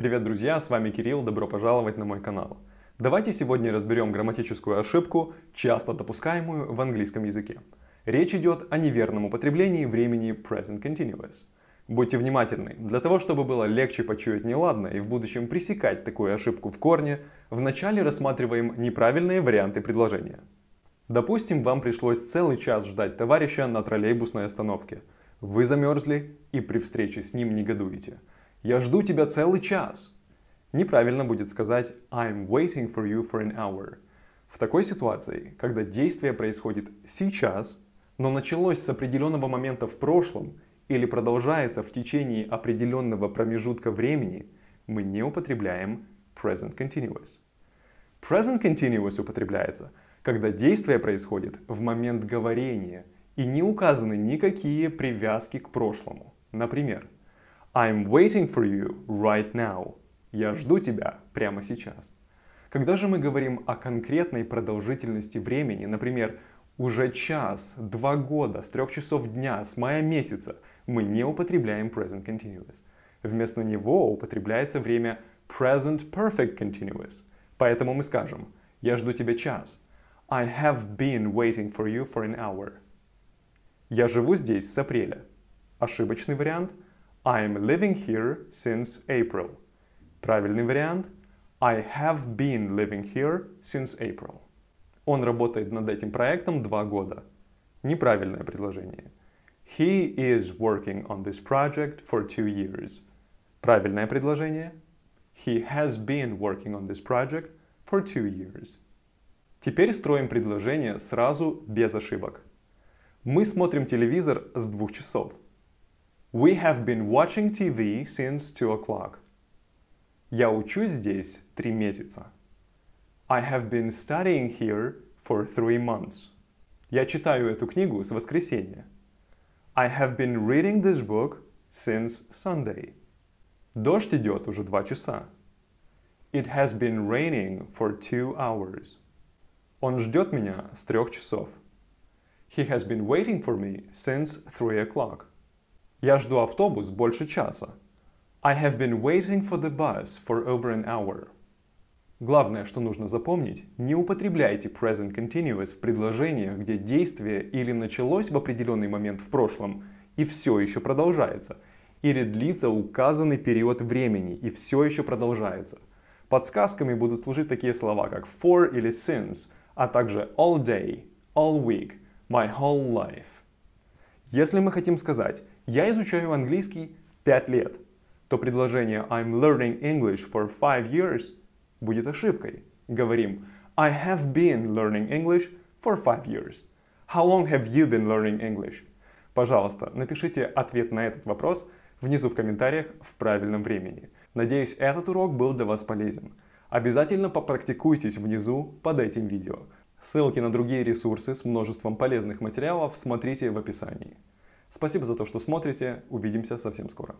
Привет, друзья, с вами Кирилл, добро пожаловать на мой канал. Давайте сегодня разберем грамматическую ошибку, часто допускаемую в английском языке. Речь идет о неверном употреблении времени present continuous. Будьте внимательны, для того, чтобы было легче почуять неладное и в будущем пресекать такую ошибку в корне, вначале рассматриваем неправильные варианты предложения. Допустим, вам пришлось целый час ждать товарища на троллейбусной остановке. Вы замерзли и при встрече с ним негодуете – я жду тебя целый час. Неправильно будет сказать I'm waiting for you for an hour. В такой ситуации, когда действие происходит сейчас, но началось с определенного момента в прошлом или продолжается в течение определенного промежутка времени, мы не употребляем present continuous. Present continuous употребляется, когда действие происходит в момент говорения и не указаны никакие привязки к прошлому. Например, I'm waiting for you right now. Я жду тебя прямо сейчас. Когда же мы говорим о конкретной продолжительности времени, например, уже час, два года, с трех часов дня, с мая месяца, мы не употребляем present continuous. Вместо него употребляется время present perfect continuous. Поэтому мы скажем «Я жду тебя час». I have been waiting for you for an hour. Я живу здесь с апреля. Ошибочный вариант – I'm living here since April. Правильный вариант I have been living here since April. Он работает над этим проектом два года. Неправильное предложение. He is working on this project for two years. Правильное предложение. He has been working on this project for two years. Теперь строим предложение сразу без ошибок. Мы смотрим телевизор с двух часов. We have been watching TV since 2 o'clock. Я учусь здесь три месяца. I have been studying here for three months. Я читаю эту книгу с воскресенья. I have been reading this book since Sunday. Дождь идет уже два часа. It has been raining for two hours. Он ждет меня с трех часов. He has been waiting for me since three o'clock. Я жду автобус больше часа. I have been waiting for the bus for over an hour. Главное, что нужно запомнить, не употребляйте present continuous в предложениях, где действие или началось в определенный момент в прошлом и все еще продолжается, или длится указанный период времени и все еще продолжается. Подсказками будут служить такие слова, как for или since, а также all day, all week, my whole life. Если мы хотим сказать «я изучаю английский 5 лет», то предложение «I'm learning English for 5 years» будет ошибкой. Говорим «I have been learning English for 5 years». «How long have you been learning English?» Пожалуйста, напишите ответ на этот вопрос внизу в комментариях в правильном времени. Надеюсь, этот урок был для вас полезен. Обязательно попрактикуйтесь внизу под этим видео. Ссылки на другие ресурсы с множеством полезных материалов смотрите в описании. Спасибо за то, что смотрите. Увидимся совсем скоро.